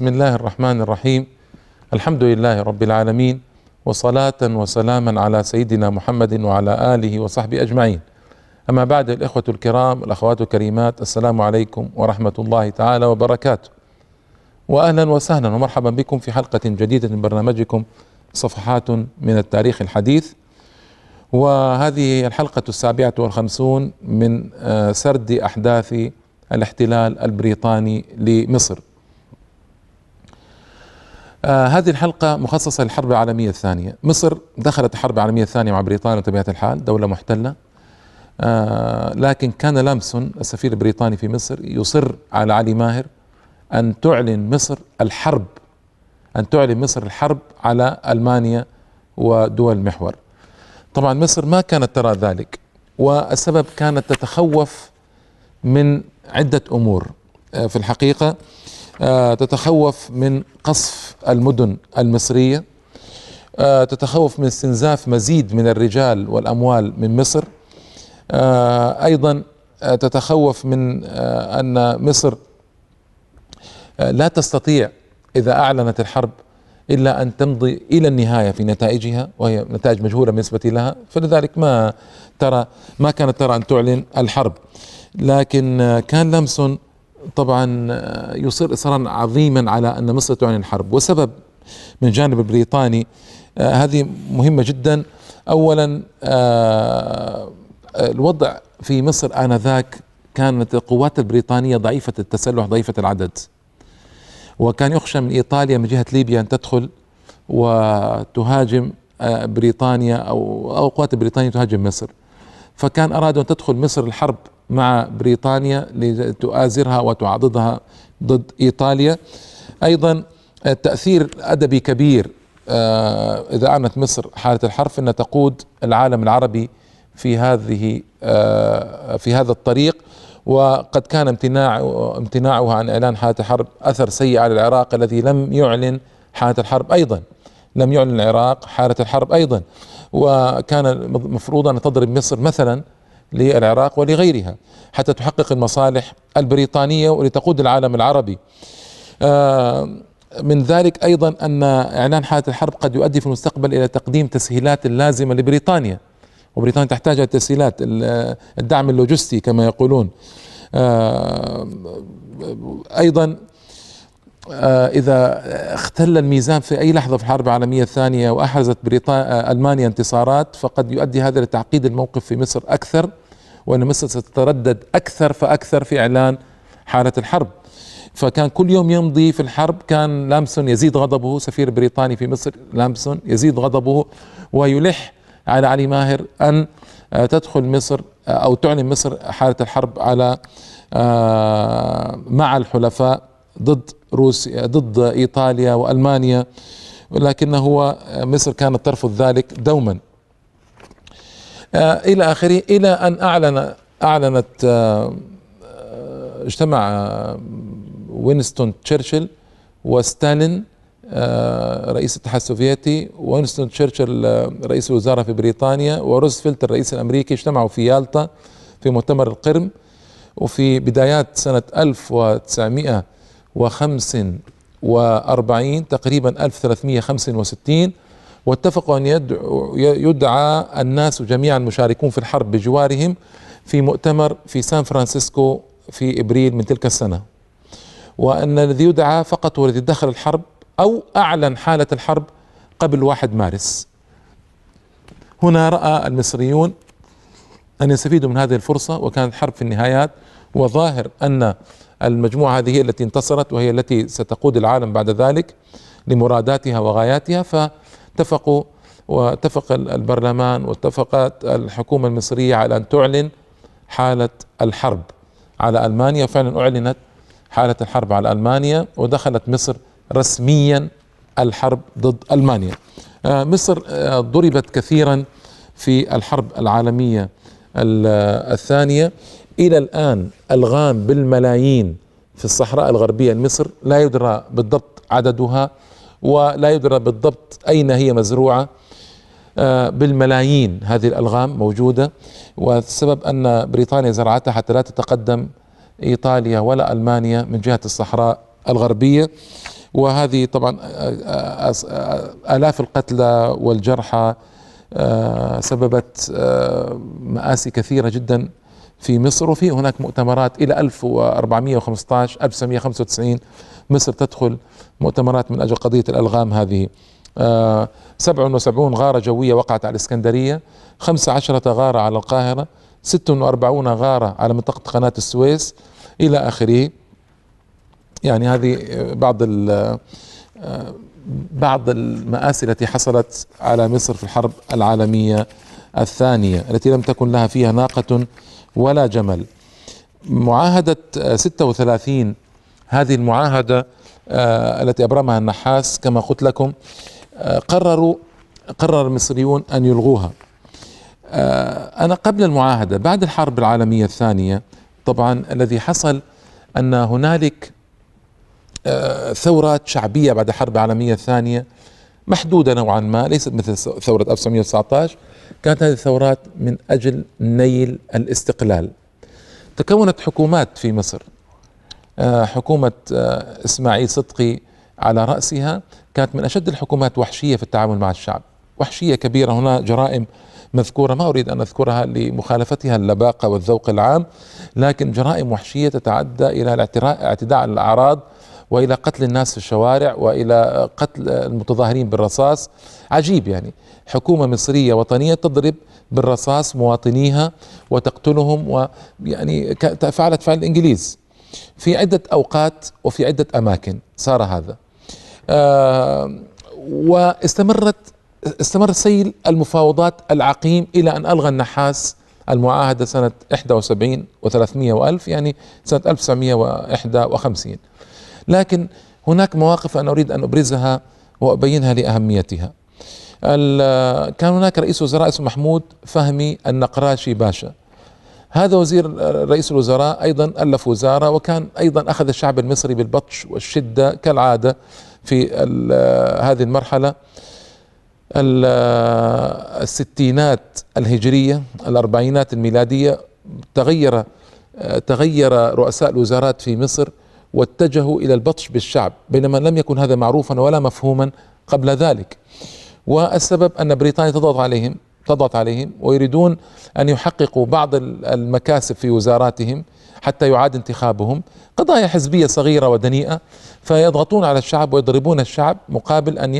بسم الله الرحمن الرحيم الحمد لله رب العالمين وصلاة وسلاما على سيدنا محمد وعلى آله وصحبه أجمعين أما بعد الإخوة الكرام الأخوات الكريمات السلام عليكم ورحمة الله تعالى وبركاته وأهلا وسهلا ومرحبا بكم في حلقة جديدة من برنامجكم صفحات من التاريخ الحديث وهذه الحلقة السابعة والخمسون من آه، سرد أحداث الاحتلال البريطاني لمصر آه هذه الحلقة مخصصة للحرب العالمية الثانية مصر دخلت الحرب العالمية الثانية مع بريطانيا بطبيعة الحال دولة محتلة آه لكن كان لامسون السفير البريطاني في مصر يصر على علي ماهر أن تعلن مصر الحرب أن تعلن مصر الحرب على ألمانيا ودول المحور طبعا مصر ما كانت ترى ذلك والسبب كانت تتخوف من عدة أمور آه، في الحقيقة آه، تتخوف من قصف المدن المصريه آه، تتخوف من استنزاف مزيد من الرجال والاموال من مصر آه، ايضا تتخوف من ان مصر لا تستطيع اذا اعلنت الحرب الا ان تمضي الى النهايه في نتائجها وهي نتائج مجهوله بالنسبه لها فلذلك ما ترى ما كانت ترى ان تعلن الحرب لكن كان لمسون طبعا آه، يصر اصرارا عظيما على ان مصر تعلن الحرب وسبب من جانب البريطاني آه، هذه مهمه جدا اولا آه، الوضع في مصر انذاك كانت القوات البريطانيه ضعيفه التسلح ضعيفه العدد وكان يخشى من ايطاليا من جهه ليبيا ان تدخل وتهاجم بريطانيا او او القوات البريطانيه تهاجم مصر فكان ارادوا ان تدخل مصر الحرب مع بريطانيا لتؤازرها وتعاضدها ضد ايطاليا ايضا آه، تاثير ادبي كبير آه، اذا عانت مصر حاله الحرب ان تقود العالم العربي في هذه آه، في هذا الطريق وقد كان امتناع امتناعها عن اعلان حاله الحرب اثر سيء على العراق الذي لم يعلن حاله الحرب ايضا لم يعلن العراق حاله الحرب ايضا وكان المفروض ان تضرب مصر مثلا للعراق ولغيرها حتى تحقق المصالح البريطانية ولتقود العالم العربي آه، من ذلك أيضا أن إعلان حالة الحرب قد يؤدي في المستقبل إلى تقديم تسهيلات اللازمة لبريطانيا وبريطانيا تحتاج التسهيلات الدعم اللوجستي كما يقولون آه، أيضا آه، إذا اختل الميزان في أي لحظة في الحرب العالمية الثانية وأحرزت بريطانيا ألمانيا انتصارات فقد يؤدي هذا لتعقيد الموقف في مصر أكثر وأن مصر ستتردد أكثر فأكثر في إعلان حالة الحرب فكان كل يوم يمضي في الحرب كان لامسون يزيد غضبه سفير بريطاني في مصر لامسون يزيد غضبه ويلح على علي ماهر أن آه، تدخل مصر آه، أو تعلن مصر حالة الحرب على آه، مع الحلفاء ضد روسيا ضد إيطاليا وألمانيا لكن هو مصر كانت ترفض ذلك دوما آه، الى اخره الى ان اعلن اعلنت آه، آه، اجتمع وينستون تشرشل وستالين رئيس الاتحاد السوفيتي وينستون تشرشل رئيس الوزراء في بريطانيا وروزفلت الرئيس الامريكي اجتمعوا في يالطا في مؤتمر القرم وفي بدايات سنة 1945 تقريبا 1365 واتفقوا أن يدعو يدعى الناس جميعا المشاركون في الحرب بجوارهم في مؤتمر في سان فرانسيسكو في إبريل من تلك السنة وأن الذي يدعى فقط هو الذي دخل الحرب أو أعلن حالة الحرب قبل 1 مارس هنا رأى المصريون أن يستفيدوا من هذه الفرصة وكانت حرب في النهايات وظاهر أن المجموعة هذه هي التي انتصرت وهي التي ستقود العالم بعد ذلك لمراداتها وغاياتها ف اتفقوا واتفق البرلمان واتفقت الحكومة المصرية على أن تعلن حالة الحرب على ألمانيا فعلا أعلنت حالة الحرب على ألمانيا ودخلت مصر رسميا الحرب ضد ألمانيا آه، مصر آه، ضربت كثيرا في الحرب العالمية الثانية إلى الآن الغام بالملايين في الصحراء الغربية لمصر لا يدرى بالضبط عددها ولا يدرى بالضبط أين هي مزروعة آه، بالملايين هذه الألغام موجودة والسبب أن بريطانيا زرعتها حتى لا تتقدم إيطاليا ولا ألمانيا من جهة الصحراء الغربية وهذه طبعا آه، آه، آلاف القتلى والجرحى سببت مآسي كثيرة جدا في مصر وفي هناك مؤتمرات إلى 1415 1995 مصر تدخل مؤتمرات من أجل قضية الألغام هذه 77 آه، غارة جوية وقعت على الإسكندرية 15 غارة على القاهرة 46 غارة على منطقة قناة السويس إلى آخره يعني هذه آه، بعض آه، بعض المآسي التي حصلت على مصر في الحرب العالمية الثانية التي لم تكن لها فيها ناقة ولا جمل معاهدة 36 هذه المعاهدة آه، التي أبرمها النحاس كما قلت لكم آه، قرروا قرر المصريون أن يلغوها آه، أنا قبل المعاهدة بعد الحرب العالمية الثانية طبعا الذي حصل أن هنالك ثورات شعبية بعد الحرب العالمية الثانية محدودة نوعا ما ليست مثل ثورة 1919 كانت هذه الثورات من أجل نيل الاستقلال تكونت حكومات في مصر آه، حكومة آه، إسماعيل صدقي على رأسها كانت من أشد الحكومات وحشية في التعامل مع الشعب وحشية كبيرة هنا جرائم مذكورة ما أريد أن أذكرها لمخالفتها اللباقة والذوق العام لكن جرائم وحشية تتعدى إلى الاعتداء على الأعراض والى قتل الناس في الشوارع والى آه، قتل المتظاهرين بالرصاص عجيب يعني حكومه مصريه وطنيه تضرب بالرصاص مواطنيها وتقتلهم ويعني فعلت فعل الانجليز في عدة أوقات وفي عدة أماكن صار هذا آه، واستمرت استمر سيل المفاوضات العقيم إلى أن ألغى النحاس المعاهدة سنة 71 و300 وألف يعني سنة 1951 لكن هناك مواقف أنا أريد أن أبرزها وأبينها لأهميتها كان هناك رئيس وزراء اسمه محمود فهمي النقراشي باشا هذا وزير رئيس الوزراء أيضا ألف وزارة وكان أيضا أخذ الشعب المصري بالبطش والشدة كالعادة في هذه المرحلة الستينات الهجرية الأربعينات الميلادية تغير تغير رؤساء الوزارات في مصر واتجهوا إلى البطش بالشعب بينما لم يكن هذا معروفا ولا مفهوما قبل ذلك والسبب أن بريطانيا تضغط عليهم تضغط عليهم ويريدون أن يحققوا بعض المكاسب في وزاراتهم حتى يعاد انتخابهم قضايا حزبية صغيرة ودنيئة فيضغطون على الشعب ويضربون الشعب مقابل أن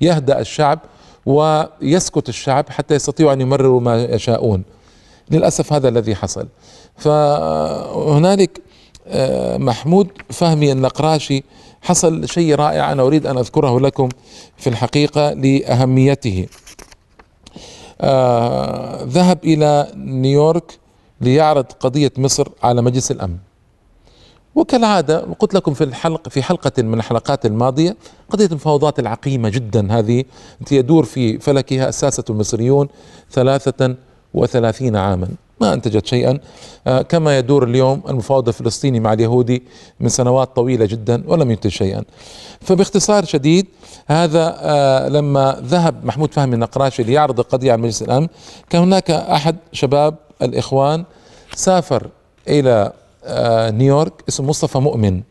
يهدأ الشعب ويسكت الشعب حتى يستطيعوا أن يمرروا ما يشاءون للأسف هذا الذي حصل فهنالك آه، محمود فهمي النقراشي حصل شيء رائع أنا أريد أن أذكره لكم في الحقيقة لأهميته آه ذهب إلى نيويورك ليعرض قضية مصر على مجلس الأمن وكالعادة قلت لكم في الحلق في حلقة من الحلقات الماضية قضية المفاوضات العقيمة جدا هذه التي يدور في فلكها الساسة المصريون ثلاثة وثلاثين عاما ما أنتجت شيئا آه، كما يدور اليوم المفاوض الفلسطيني مع اليهودي من سنوات طويلة جدا ولم ينتج شيئا فباختصار شديد هذا آه، لما ذهب محمود فهمي النقراشي ليعرض القضية على مجلس الأمن كان هناك أحد شباب الإخوان سافر إلى آه، نيويورك اسمه مصطفى مؤمن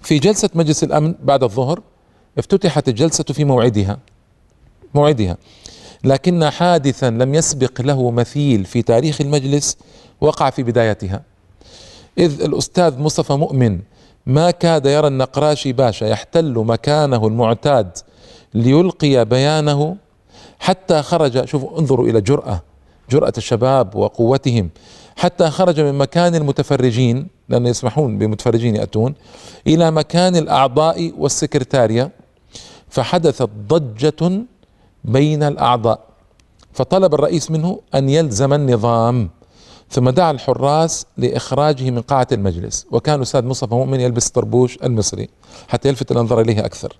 في جلسة مجلس الأمن بعد الظهر افتتحت الجلسة في موعدها موعدها لكن حادثا لم يسبق له مثيل في تاريخ المجلس وقع في بدايتها إذ الأستاذ مصطفى مؤمن ما كاد يرى النقراشي باشا يحتل مكانه المعتاد ليلقي بيانه حتى خرج شوفوا انظروا إلى جرأة جرأة الشباب وقوتهم حتى خرج من مكان المتفرجين لأن يسمحون بمتفرجين يأتون إلى مكان الأعضاء والسكرتارية فحدثت ضجة بين الاعضاء فطلب الرئيس منه ان يلزم النظام ثم دعا الحراس لاخراجه من قاعه المجلس وكان الاستاذ مصطفى مؤمن يلبس طربوش المصري حتى يلفت الانظار اليه اكثر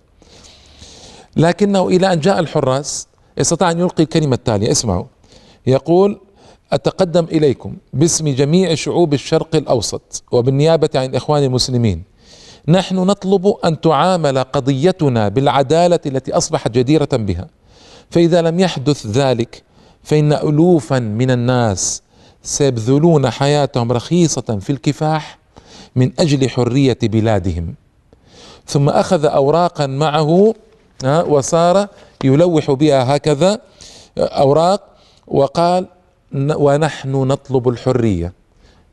لكنه الى ان جاء الحراس استطاع ان يلقي الكلمه التاليه اسمعوا يقول اتقدم اليكم باسم جميع شعوب الشرق الاوسط وبالنيابه عن الاخوان المسلمين نحن نطلب ان تعامل قضيتنا بالعداله التي اصبحت جديره بها فاذا لم يحدث ذلك فان الوفا من الناس سيبذلون حياتهم رخيصه في الكفاح من اجل حريه بلادهم ثم اخذ اوراقا معه وصار يلوح بها هكذا اوراق وقال ونحن نطلب الحريه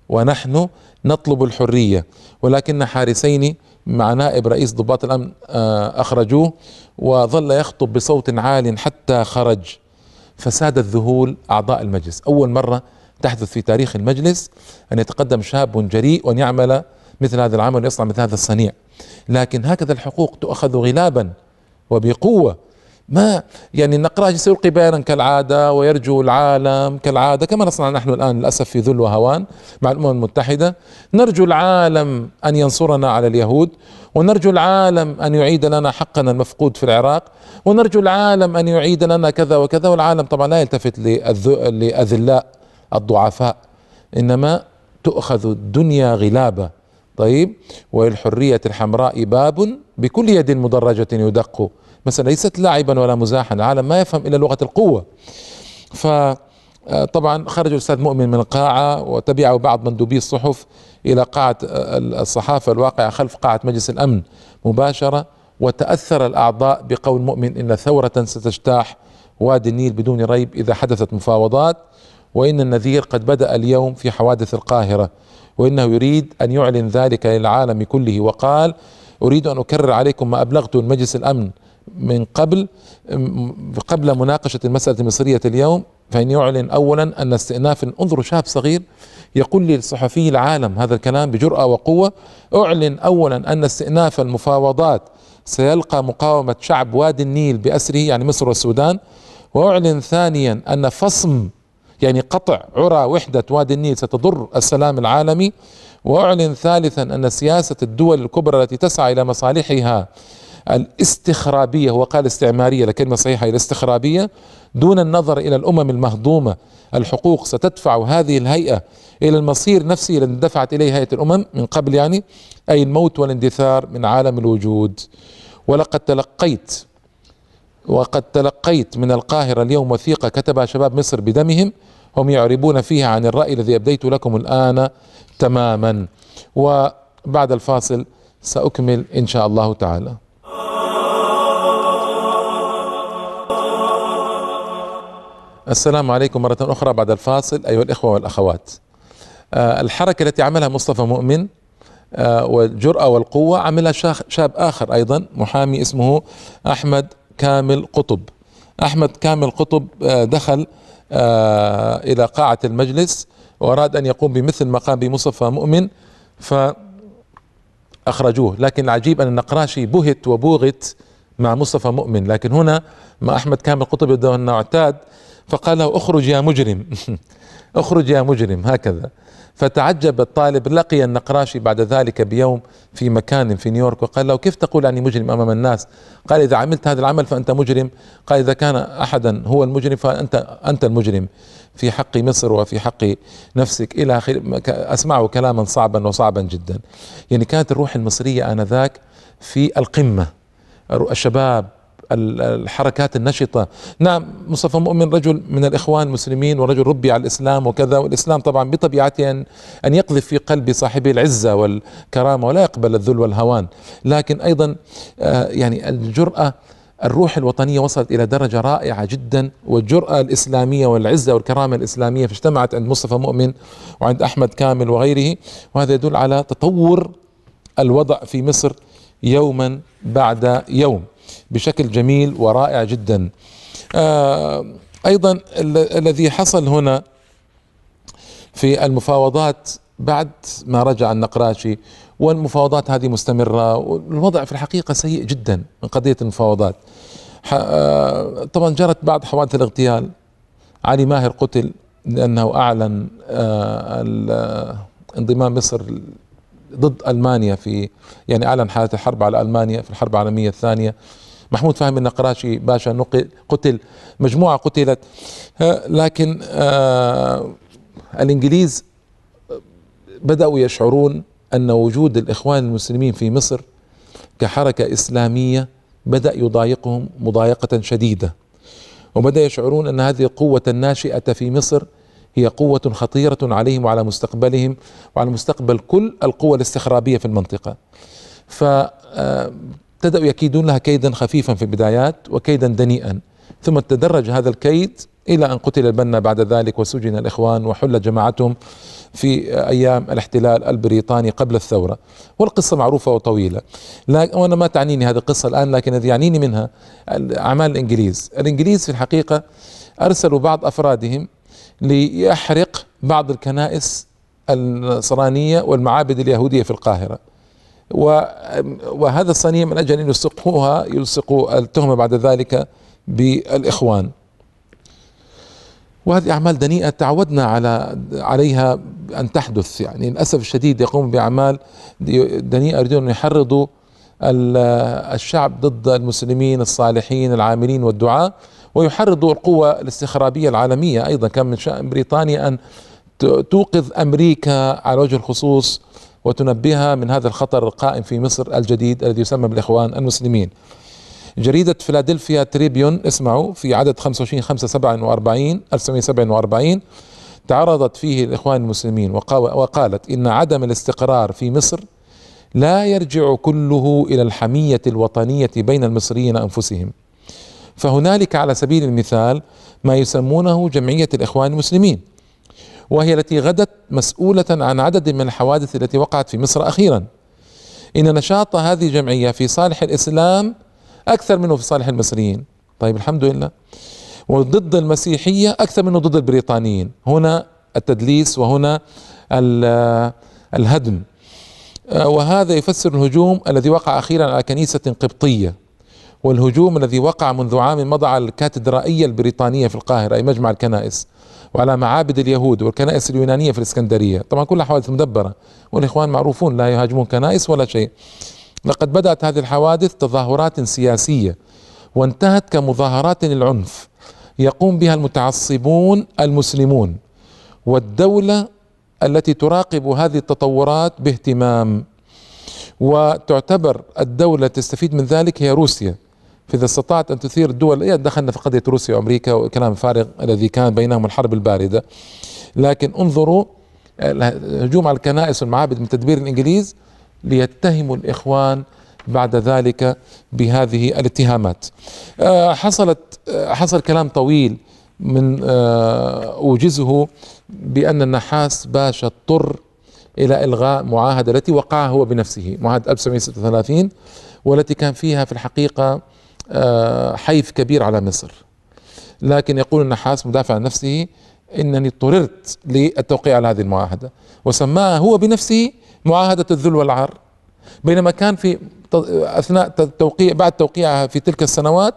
ونحن نطلب الحريه ولكن حارسين مع نائب رئيس ضباط الامن آه، اخرجوه وظل يخطب بصوت عال حتى خرج فساد الذهول اعضاء المجلس اول مره تحدث في تاريخ المجلس ان يتقدم شاب جريء وان يعمل مثل هذا العمل ويصنع مثل هذا الصنيع لكن هكذا الحقوق تؤخذ غلابا وبقوه ما يعني النقراج سيلقي بيانا كالعادة ويرجو العالم كالعادة كما نصنع نحن الآن للأسف في ذل وهوان مع الأمم المتحدة نرجو العالم أن ينصرنا على اليهود ونرجو العالم أن يعيد لنا حقنا المفقود في العراق ونرجو العالم أن يعيد لنا كذا وكذا والعالم طبعا لا يلتفت لأذلاء الضعفاء إنما تؤخذ الدنيا غلابة طيب وللحريه الحمراء باب بكل يد مدرجة يدق مثلا ليست لاعبا ولا مزاحا العالم ما يفهم إلا لغة القوة ف آه، طبعا خرج الاستاذ مؤمن من القاعه وتبعه بعض مندوبي الصحف الى قاعه آه، الصحافه الواقعه خلف قاعه مجلس الامن مباشره وتاثر الاعضاء بقول مؤمن ان ثوره ستجتاح وادي النيل بدون ريب اذا حدثت مفاوضات وان النذير قد بدا اليوم في حوادث القاهره وانه يريد ان يعلن ذلك للعالم كله وقال اريد ان اكرر عليكم ما ابلغته المجلس الامن من قبل قبل مناقشة المسألة المصرية اليوم فإن يعلن أولا أن استئناف انظروا شاب صغير يقول للصحفي العالم هذا الكلام بجرأة وقوة أعلن أولا أن استئناف المفاوضات سيلقى مقاومة شعب وادي النيل بأسره يعني مصر والسودان وأعلن ثانيا أن فصم يعني قطع عرى وحدة وادي النيل ستضر السلام العالمي وأعلن ثالثا أن سياسة الدول الكبرى التي تسعى إلى مصالحها الاستخرابية هو قال استعمارية لكلمة صحيحة الاستخرابية دون النظر إلى الأمم المهضومة الحقوق ستدفع هذه الهيئة إلى المصير نفسه الذي دفعت إليه هيئة الأمم من قبل يعني أي الموت والاندثار من عالم الوجود ولقد تلقيت وقد تلقيت من القاهرة اليوم وثيقة كتبها شباب مصر بدمهم هم يعربون فيها عن الرأي الذي أبديت لكم الآن تماما وبعد الفاصل سأكمل إن شاء الله تعالى السلام عليكم مرة أخرى بعد الفاصل أيها الإخوة والأخوات آه، الحركة التي عملها مصطفى مؤمن آه، والجرأة والقوة عملها شاب آخر أيضا محامي اسمه أحمد كامل قطب أحمد كامل قطب آه، دخل إلى قاعة المجلس وأراد أن يقوم بمثل ما قام بمصطفى مؤمن فأخرجوه لكن العجيب أن النقراشي بهت وبوغت مع مصطفى مؤمن لكن هنا مع أحمد كامل قطب أنه اعتاد فقال له اخرج يا مجرم اخرج يا مجرم هكذا فتعجب الطالب لقي النقراشي بعد ذلك بيوم في مكان في نيويورك وقال له كيف تقول اني مجرم امام الناس؟ قال اذا عملت هذا العمل فانت مجرم، قال اذا كان احدا هو المجرم فانت انت المجرم في حق مصر وفي حق نفسك الى اخره اسمعه كلاما صعبا وصعبا جدا. يعني كانت الروح المصريه انذاك في القمه الشباب الحركات النشطة نعم مصطفى مؤمن رجل من الإخوان المسلمين ورجل ربي على الإسلام وكذا والإسلام طبعا بطبيعته أن, أن يقذف في قلب صاحبه العزة والكرامة ولا يقبل الذل والهوان لكن أيضا آه، يعني الجرأة الروح الوطنية وصلت إلى درجة رائعة جدا والجرأة الإسلامية والعزة والكرامة الإسلامية فاجتمعت عند مصطفى مؤمن وعند أحمد كامل وغيره وهذا يدل على تطور الوضع في مصر يوما بعد يوم بشكل جميل ورائع جدا آه، ايضا الذي حصل هنا في المفاوضات بعد ما رجع النقراشي والمفاوضات هذه مستمرة والوضع في الحقيقة سيء جدا من قضية المفاوضات آه، طبعا جرت بعض حوادث الاغتيال علي ماهر قتل لأنه أعلن آه، انضمام مصر ضد المانيا في يعني اعلن حاله الحرب على المانيا في الحرب العالميه الثانيه محمود فهمي النقراشي باشا نقل قتل مجموعه قتلت آه، لكن آه الانجليز آه، بداوا يشعرون ان وجود الاخوان المسلمين في مصر كحركه اسلاميه بدا يضايقهم مضايقه شديده وبدا يشعرون ان هذه القوه الناشئه في مصر هي قوة خطيرة عليهم وعلى مستقبلهم وعلى مستقبل كل القوى الاستخرابية في المنطقة فابتدأوا آه، يكيدون لها كيدا خفيفا في البدايات وكيدا دنيئا ثم تدرج هذا الكيد إلى أن قتل البنا بعد ذلك وسجن الإخوان وحل جماعتهم في آه، أيام الاحتلال البريطاني قبل الثورة والقصة معروفة وطويلة وأنا ما تعنيني هذه القصة الآن لكن الذي يعنيني منها أعمال الإنجليز الإنجليز في الحقيقة أرسلوا بعض أفرادهم ليحرق بعض الكنائس النصرانية والمعابد اليهودية في القاهرة وهذا الصينية من أجل أن يلصقوها يلصقوا التهمة بعد ذلك بالإخوان وهذه أعمال دنيئة تعودنا على عليها أن تحدث يعني للأسف الشديد يقوم بأعمال دنيئة يريدون أن يحرضوا الشعب ضد المسلمين الصالحين العاملين والدعاء ويحرض القوى الاستخرابية العالمية أيضا كان من شأن بريطانيا أن توقظ أمريكا على وجه الخصوص وتنبهها من هذا الخطر القائم في مصر الجديد الذي يسمى بالإخوان المسلمين جريدة فيلادلفيا تريبيون اسمعوا في عدد 25 5 47 1947 تعرضت فيه الإخوان المسلمين وقالت إن عدم الاستقرار في مصر لا يرجع كله إلى الحمية الوطنية بين المصريين أنفسهم فهنالك على سبيل المثال ما يسمونه جمعية الإخوان المسلمين وهي التي غدت مسؤولة عن عدد من الحوادث التي وقعت في مصر أخيرا إن نشاط هذه الجمعية في صالح الإسلام أكثر منه في صالح المصريين طيب الحمد لله وضد المسيحية أكثر منه ضد البريطانيين هنا التدليس وهنا الهدم آه، وهذا يفسر الهجوم الذي وقع أخيرا على كنيسة قبطية والهجوم الذي وقع منذ عام مضى على الكاتدرائية البريطانية في القاهرة أي مجمع الكنائس وعلى معابد اليهود والكنائس اليونانية في الإسكندرية طبعا كلها حوادث مدبرة والإخوان معروفون لا يهاجمون كنائس ولا شيء لقد بدأت هذه الحوادث تظاهرات سياسية وانتهت كمظاهرات للعنف يقوم بها المتعصبون المسلمون والدولة التي تراقب هذه التطورات باهتمام وتعتبر الدولة تستفيد من ذلك هي روسيا فإذا استطاعت أن تثير الدول دخلنا في قضية روسيا وأمريكا وكلام فارغ الذي كان بينهم الحرب الباردة لكن انظروا هجوم على الكنائس والمعابد من تدبير الإنجليز ليتهموا الإخوان بعد ذلك بهذه الاتهامات آه، حصلت آه، حصل كلام طويل من آه، أوجزه بأن النحاس باشا اضطر إلى إلغاء معاهدة التي وقعها هو بنفسه معاهدة 1936 والتي كان فيها في الحقيقة آه، حيث كبير على مصر لكن يقول النحاس مدافع عن نفسه انني اضطررت للتوقيع على هذه المعاهده وسماها هو بنفسه معاهده الذل والعار بينما كان في اثناء توقيع بعد توقيعها في تلك السنوات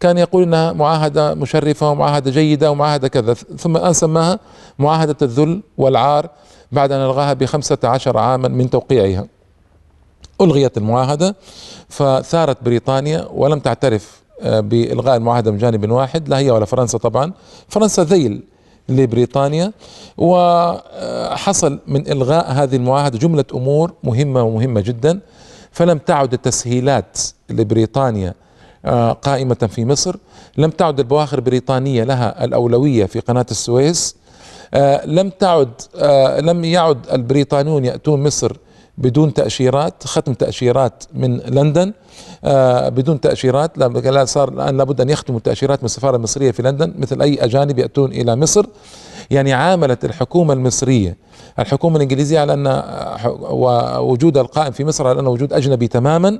كان يقول انها معاهده مشرفه ومعاهده جيده ومعاهده كذا ثم الان سماها معاهده الذل والعار بعد ان الغاها بخمسه عشر عاما من توقيعها ألغيت المعاهدة فثارت بريطانيا ولم تعترف آه، بإلغاء المعاهدة من جانب واحد لا هي ولا فرنسا طبعا فرنسا ذيل لبريطانيا وحصل آه، من إلغاء هذه المعاهدة جملة أمور مهمة ومهمة جدا فلم تعد التسهيلات لبريطانيا آه، قائمة في مصر لم تعد البواخر البريطانية لها الأولوية في قناة السويس لم تعد لم يعد البريطانيون يأتون مصر بدون تأشيرات ختم تأشيرات من لندن آه، بدون تأشيرات لا صار الآن لابد أن يختموا التأشيرات من السفارة المصرية في لندن مثل أي أجانب يأتون إلى مصر يعني عاملت الحكومة المصرية الحكومة الإنجليزية على أن آه، وجود القائم في مصر على أنه وجود أجنبي تماما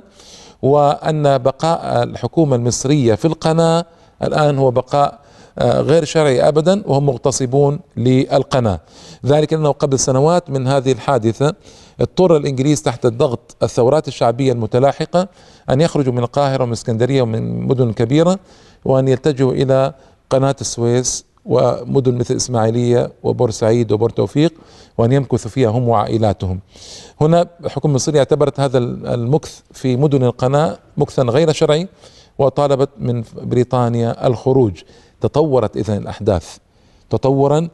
وأن بقاء الحكومة المصرية في القناة الآن هو بقاء آه، غير شرعي ابدا وهم مغتصبون للقناه ذلك انه قبل سنوات من هذه الحادثه اضطر الإنجليز تحت الضغط الثورات الشعبية المتلاحقة أن يخرجوا من القاهرة ومن اسكندرية ومن مدن كبيرة وأن يتجهوا إلى قناة السويس ومدن مثل إسماعيلية وبورسعيد وبور توفيق وأن يمكثوا فيها هم وعائلاتهم هنا الحكومة المصرية اعتبرت هذا المكث في مدن القناة مكثا غير شرعي وطالبت من بريطانيا الخروج تطورت إذن الأحداث تطورا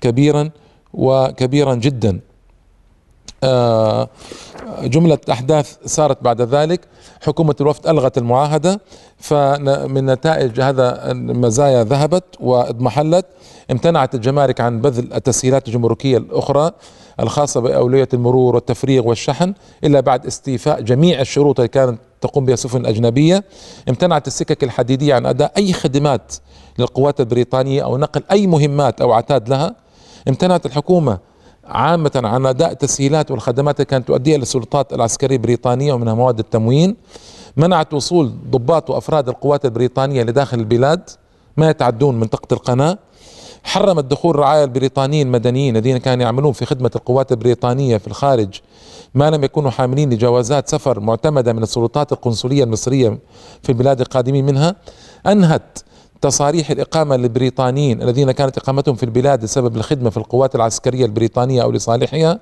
كبيرا وكبيرا جدا آه، جملة أحداث صارت بعد ذلك حكومة الوفد ألغت المعاهدة فمن نتائج هذا المزايا ذهبت واضمحلت امتنعت الجمارك عن بذل التسهيلات الجمركية الأخرى الخاصة بأولوية المرور والتفريغ والشحن إلا بعد استيفاء جميع الشروط اللي كانت تقوم بها السفن الأجنبية امتنعت السكك الحديدية عن أداء أي خدمات للقوات البريطانية أو نقل أي مهمات أو عتاد لها امتنعت الحكومة عامة عن أداء تسهيلات والخدمات التي كانت تؤديها للسلطات العسكرية البريطانية ومنها مواد التموين منعت وصول ضباط وأفراد القوات البريطانية لداخل البلاد ما يتعدون منطقة القناة حرمت دخول رعايا البريطانيين المدنيين الذين كانوا يعملون في خدمة القوات البريطانية في الخارج ما لم يكونوا حاملين لجوازات سفر معتمدة من السلطات القنصلية المصرية في البلاد القادمين منها أنهت تصاريح الإقامة للبريطانيين الذين كانت إقامتهم في البلاد بسبب الخدمة في القوات العسكرية البريطانية أو لصالحها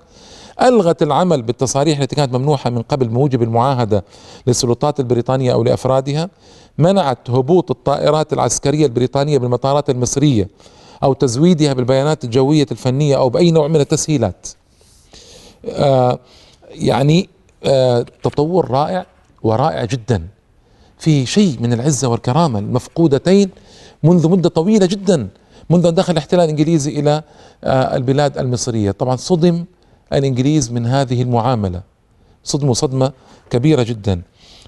ألغت العمل بالتصاريح التي كانت ممنوحة من قبل بموجب المعاهدة للسلطات البريطانية أو لأفرادها منعت هبوط الطائرات العسكرية البريطانية بالمطارات المصرية أو تزويدها بالبيانات الجوية الفنية أو بأي نوع من التسهيلات آه يعني آه تطور رائع ورائع جدا في شيء من العزة والكرامة المفقودتين منذ مدة طويلة جدا منذ أن دخل الاحتلال الإنجليزي إلى آه، البلاد المصرية طبعا صدم الإنجليز من هذه المعاملة صدموا صدمة كبيرة جدا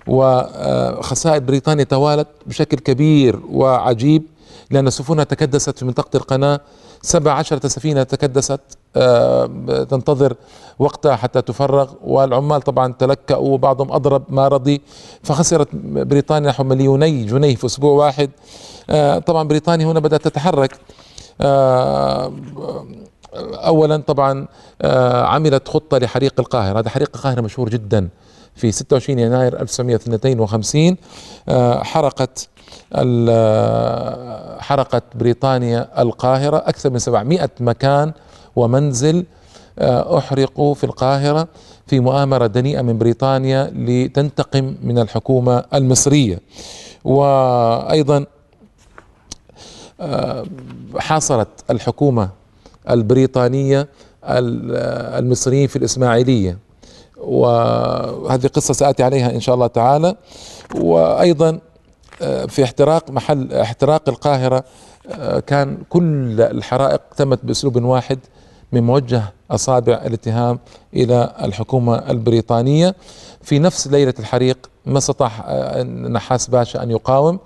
وخسائر آه، بريطانيا توالت بشكل كبير وعجيب لأن سفنها تكدست في منطقة القناة سبع عشرة سفينة تكدست آه، تنتظر وقتها حتى تفرغ والعمال طبعا تلكأوا وبعضهم أضرب ما رضي فخسرت بريطانيا نحو مليوني جنيه في أسبوع واحد آه، طبعا بريطانيا هنا بدأت تتحرك آه، اولا طبعا آه، عملت خطه لحريق القاهره هذا حريق القاهره مشهور جدا في 26 يناير 1952 آه، حرقت آه، حرقت بريطانيا القاهرة أكثر من 700 مكان ومنزل أحرقوا في القاهرة في مؤامرة دنيئة من بريطانيا لتنتقم من الحكومة المصرية وأيضا حاصرت الحكومة البريطانية المصريين في الإسماعيلية وهذه قصة سآتي عليها إن شاء الله تعالى وأيضا آه، في احتراق محل احتراق القاهرة آه، كان كل الحرائق تمت بأسلوب واحد من موجه أصابع الاتهام إلى الحكومة البريطانية في نفس ليلة الحريق ما استطاع آه، نحاس باشا أن يقاوم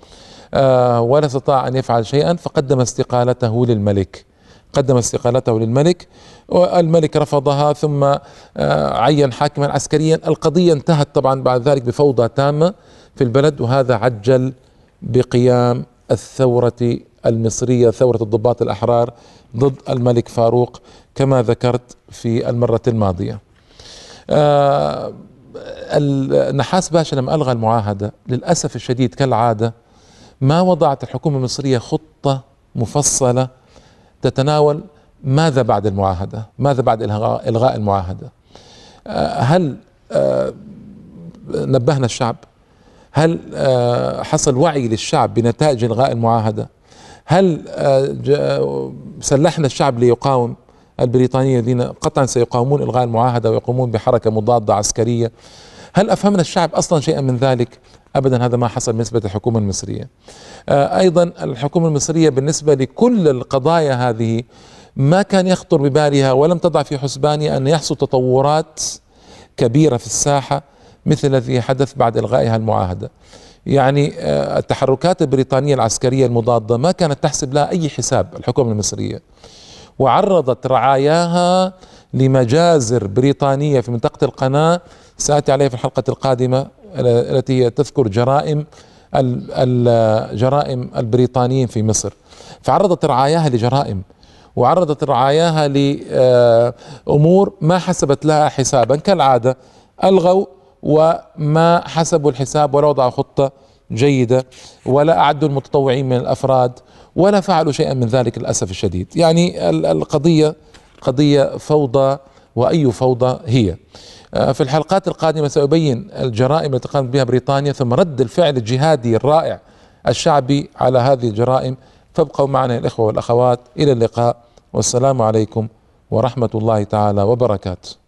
ولا استطاع أن يفعل شيئا فقدم استقالته للملك قدم استقالته للملك والملك رفضها ثم آه، عين حاكما عسكريا القضية انتهت طبعا بعد ذلك بفوضى تامة في البلد وهذا عجل بقيام الثورة المصرية ثورة الضباط الأحرار ضد الملك فاروق كما ذكرت في المرة الماضية آه، النحاس باشا لما ألغى المعاهدة للأسف الشديد كالعادة ما وضعت الحكومة المصرية خطة مفصلة تتناول ماذا بعد المعاهده؟ ماذا بعد الغاء المعاهده؟ آه، هل آه، نبهنا الشعب؟ هل آه، حصل وعي للشعب بنتائج الغاء المعاهده؟ هل سلحنا الشعب ليقاوم البريطانيين الذين قطعا سيقاومون الغاء المعاهده ويقومون بحركه مضاده عسكريه؟ هل افهمنا الشعب اصلا شيئا من ذلك؟ ابدا هذا ما حصل بالنسبه للحكومه المصريه. آه، ايضا الحكومه المصريه بالنسبه لكل القضايا هذه ما كان يخطر ببالها ولم تضع في حسبانها ان يحصل تطورات كبيره في الساحه مثل الذي حدث بعد الغائها المعاهده. يعني آه، التحركات البريطانيه العسكريه المضاده ما كانت تحسب لها اي حساب الحكومه المصريه. وعرضت رعاياها لمجازر بريطانيه في منطقه القناه ساتي عليها في الحلقه القادمه التي تذكر جرائم الجرائم البريطانيين في مصر فعرضت رعاياها لجرائم وعرضت رعاياها لأمور ما حسبت لها حسابا كالعادة ألغوا وما حسبوا الحساب ولا وضعوا خطة جيدة ولا أعدوا المتطوعين من الأفراد ولا فعلوا شيئا من ذلك للأسف الشديد يعني القضية قضية فوضى وأي فوضى هي آه، في الحلقات القادمة سأبين الجرائم التي قامت بها بريطانيا ثم رد الفعل الجهادي الرائع الشعبي على هذه الجرائم فابقوا معنا الإخوة والأخوات إلى اللقاء والسلام عليكم ورحمة الله تعالى وبركاته